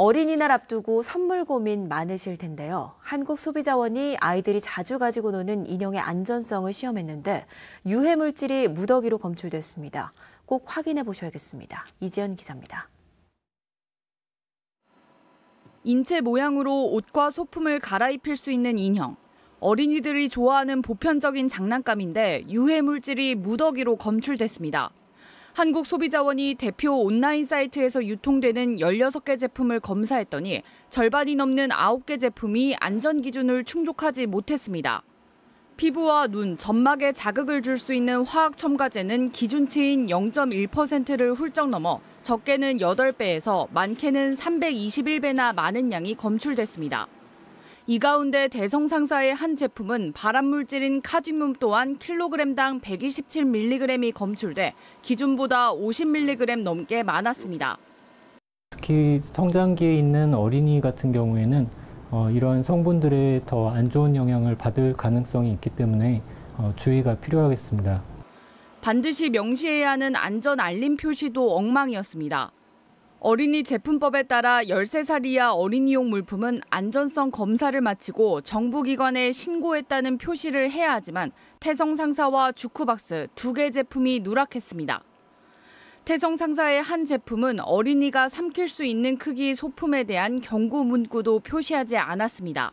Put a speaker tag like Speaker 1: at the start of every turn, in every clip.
Speaker 1: 어린이날 앞두고 선물 고민 많으실 텐데요. 한국소비자원이 아이들이 자주 가지고 노는 인형의 안전성을 시험했는데 유해 물질이 무더기로 검출됐습니다. 꼭 확인해 보셔야겠습니다. 이재현 기자입니다. 인체 모양으로 옷과
Speaker 2: 소품을 갈아입힐
Speaker 1: 수 있는 인형.
Speaker 2: 어린이들이 좋아하는 보편적인 장난감인데 유해 물질이 무더기로 검출됐습니다. 한국소비자원이 대표 온라인 사이트에서 유통되는 16개 제품을 검사했더니 절반이 넘는 9개 제품이 안전 기준을 충족하지 못했습니다. 피부와 눈, 점막에 자극을 줄 수 있는 화학 첨가제는 기준치인 0.1%를 훌쩍 넘어 적게는 8배에서 많게는 321배나 많은 양이 검출됐습니다. 이 가운데 대성상사의 한 제품은 발암물질인 카드뮴 또한 킬로그램당 127mg이 검출돼 기준보다 50mg 넘게 많았습니다.
Speaker 3: 특히 성장기에 있는 어린이 같은 경우에는 어, 이런 성분들의 더안 좋은 영향을 받을 가능성이 있기 때문에 어, 주의가 필요하겠습니다.
Speaker 2: 반드시 명시해야 하는 안전 알림 표시도 엉망이었습니다. 어린이 제품법에 따라 13살 이하 어린이용 물품은 안전성 검사를 마치고 정부기관에 신고했다는 표시를 해야 하지만 태성 상사와 주쿠박스 두 개 제품이 누락했습니다. 태성 상사의 한 제품은 어린이가 삼킬 수 있는 크기 소품에 대한 경고 문구도 표시하지 않았습니다.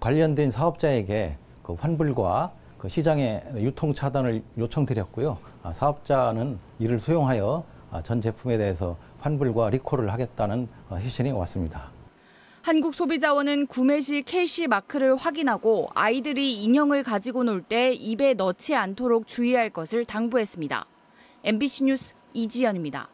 Speaker 4: 관련된 사업자에게 그 환불과 그 시장의 유통 차단을 요청드렸고요. 아, 사업자는 이를 수용하여 아, 전 제품에 대해서 환불과 리콜을 하겠다는 회신이 어, 왔습니다.
Speaker 2: 한국소비자원은 구매 시 KC 마크를 확인하고 아이들이 인형을 가지고 놀 때 입에 넣지 않도록 주의할 것을 당부했습니다. MBC 뉴스 이지연입니다.